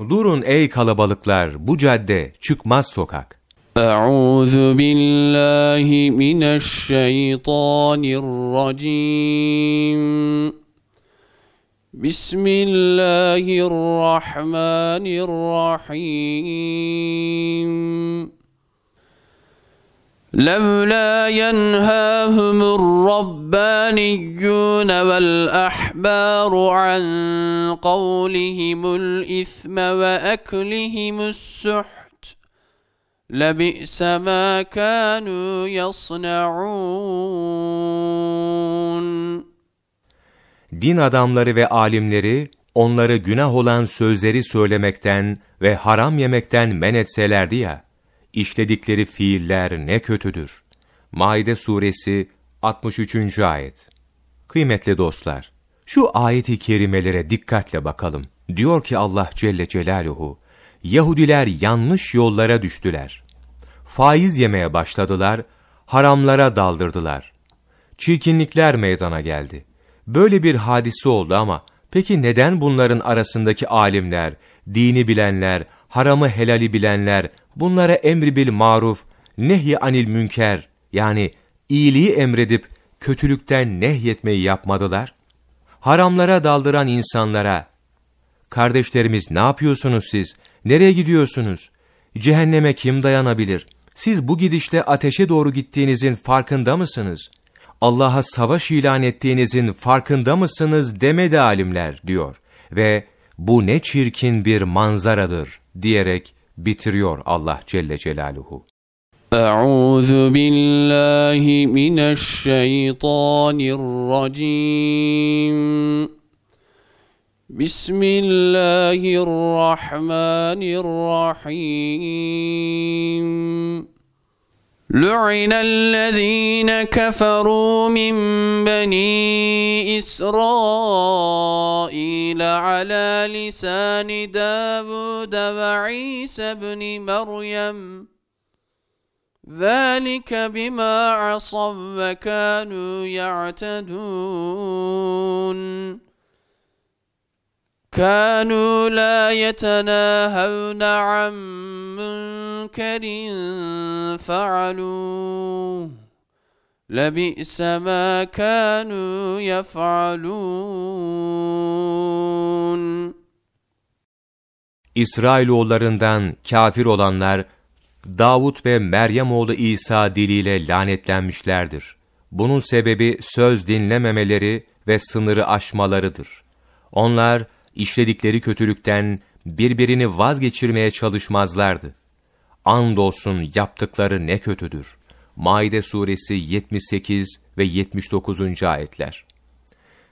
Durun ey kalabalıklar bu cadde çıkmaz sokak. Euzu billahi mineşşeytanirracim. Bismillahirrahmanirrahim. لولا ينهاهم الربانيون والأحبار عن قولهم الإثم وأكلهم السحت لبئس ما كانوا يصنعون Din adamları ve alimleri onları günah olan sözleri söylemekten ve haram yemekten men etselerdi ya işledikleri fiiller ne kötüdür. Maide suresi 63. ayet. Kıymetli dostlar, şu ayeti kerimelere dikkatle bakalım. Diyor ki Allah Celle Celaluhu, Yahudiler yanlış yollara düştüler. Faiz yemeye başladılar, haramlara daldırdılar. Çirkinlikler meydana geldi. Böyle bir hadise oldu ama peki neden bunların arasındaki alimler, dini bilenler, haramı helali bilenler, bunlara emri bil maruf, nehy anil münker, yani iyiliği emredip kötülükten nehyetmeyi yapmadılar? Haramlara daldıran insanlara, kardeşlerimiz ne yapıyorsunuz siz, nereye gidiyorsunuz? Cehenneme kim dayanabilir? Siz bu gidişle ateşe doğru gittiğinizin farkında mısınız? Allah'a savaş ilan ettiğinizin farkında mısınız demedi alimler diyor ve bu ne çirkin bir manzaradır diyerek bitiriyor Allah Celle Celaluhu. Euzu billahi mineşşeytanirracim. Bismillahirrahmanirrahim. لعن الذين كفروا من بني إسرائيل على لسان داود وعيسى بن مريم ذلك بما عصوا وكانوا يعتدون كانوا لا يتناهون عن منكر فعلوه لبئس ما كانوا يفعلون İsrailoğullarından kafir olanlar Davut ve Meryem oğlu İsa diliyle lanetlenmişlerdir. Bunun sebebi söz dinlememeleri ve sınırı aşmalarıdır. Onlar işledikleri kötülükten birbirini vazgeçirmeye çalışmazlardı. Andolsun yaptıkları ne kötüdür. Maide suresi 78 ve 79. ayetler.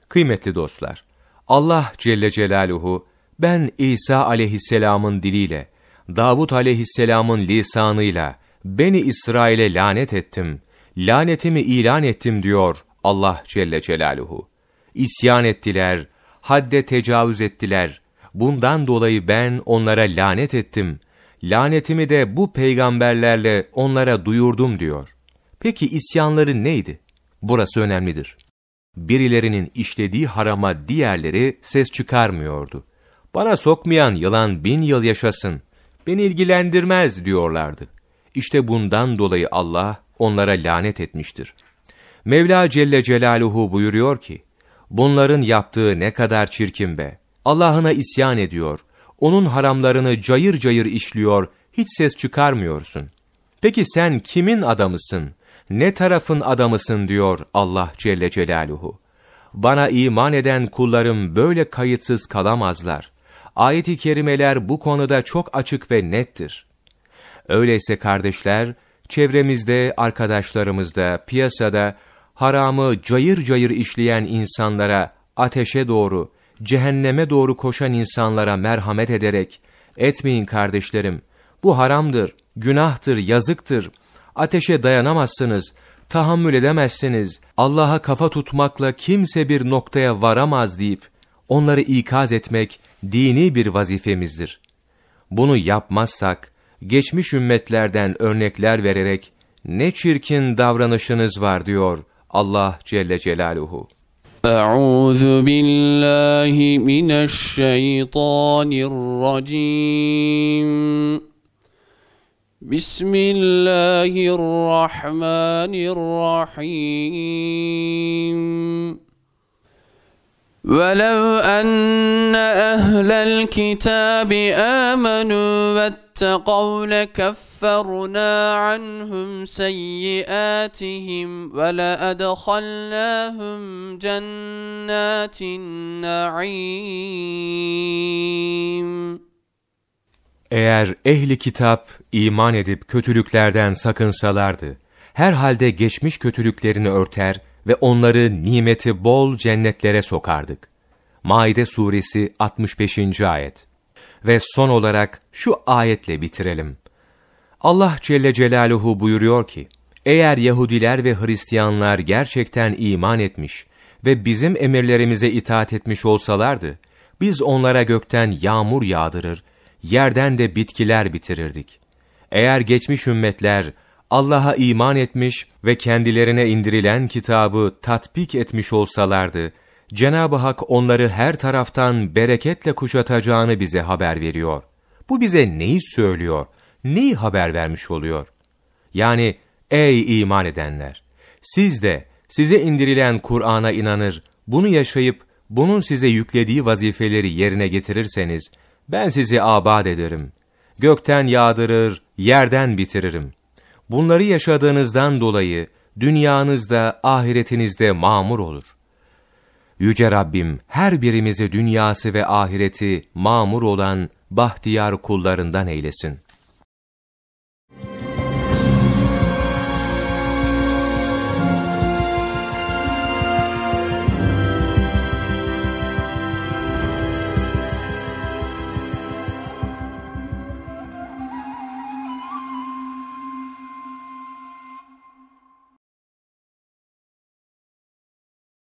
Kıymetli dostlar, Allah Celle Celaluhu, ben İsa aleyhisselamın diliyle, Davut aleyhisselamın lisanıyla, beni İsrail'e lanet ettim, lanetimi ilan ettim diyor Allah Celle Celaluhu. İsyan ettiler, hadde tecavüz ettiler. Bundan dolayı ben onlara lanet ettim. Lanetimi de bu peygamberlerle onlara duyurdum diyor. Peki isyanları neydi? Burası önemlidir. Birilerinin işlediği harama diğerleri ses çıkarmıyordu. Bana sokmayan yılan bin yıl yaşasın, beni ilgilendirmez diyorlardı. İşte bundan dolayı Allah onlara lanet etmiştir. Mevla Celle Celaluhu buyuruyor ki, Bunların yaptığı ne kadar çirkin be. Allah'ına isyan ediyor. Onun haramlarını cayır cayır işliyor, hiç ses çıkarmıyorsun. Peki sen kimin adamısın? Ne tarafın adamısın diyor Allah Celle Celaluhu. Bana iman eden kullarım böyle kayıtsız kalamazlar. Ayet-i kerimeler bu konuda çok açık ve nettir. Öyleyse kardeşler, çevremizde, arkadaşlarımızda, piyasada, haramı cayır cayır işleyen insanlara, ateşe doğru, cehenneme doğru koşan insanlara merhamet ederek, etmeyin kardeşlerim, bu haramdır, günahtır, yazıktır, ateşe dayanamazsınız, tahammül edemezsiniz, Allah'a kafa tutmakla kimse bir noktaya varamaz deyip, onları ikaz etmek dini bir vazifemizdir. Bunu yapmazsak, geçmiş ümmetlerden örnekler vererek, ne çirkin davranışınız var diyor Allah Celle Celaluhu. أعوذ بالله من الشيطان الرجيم بسم الله الرحمن الرحيم ولو أن أهل الكتاب آمنوا اتقوا لكفرنا عنهم سيئاتهم ولأدخلناهم جنات النعيم Eğer ehli kitap iman edip kötülüklerden sakınsalardı, herhalde geçmiş kötülüklerini örter ve onları nimeti bol cennetlere sokardık. Maide suresi 65. ayet ve son olarak şu ayetle bitirelim. Allah Celle Celaluhu buyuruyor ki, eğer Yahudiler ve Hristiyanlar gerçekten iman etmiş ve bizim emirlerimize itaat etmiş olsalardı, biz onlara gökten yağmur yağdırır, yerden de bitkiler bitirirdik. Eğer geçmiş ümmetler Allah'a iman etmiş ve kendilerine indirilen kitabı tatbik etmiş olsalardı, Cenab-ı Hak onları her taraftan bereketle kuşatacağını bize haber veriyor. Bu bize neyi söylüyor? Neyi haber vermiş oluyor? Yani ey iman edenler! Siz de size indirilen Kur'an'a inanır, bunu yaşayıp bunun size yüklediği vazifeleri yerine getirirseniz, ben sizi abad ederim. Gökten yağdırır, yerden bitiririm. Bunları yaşadığınızdan dolayı dünyanızda, ahiretinizde mamur olur. Yüce Rabbim her birimizi dünyası ve ahireti mamur olan bahtiyar kullarından eylesin.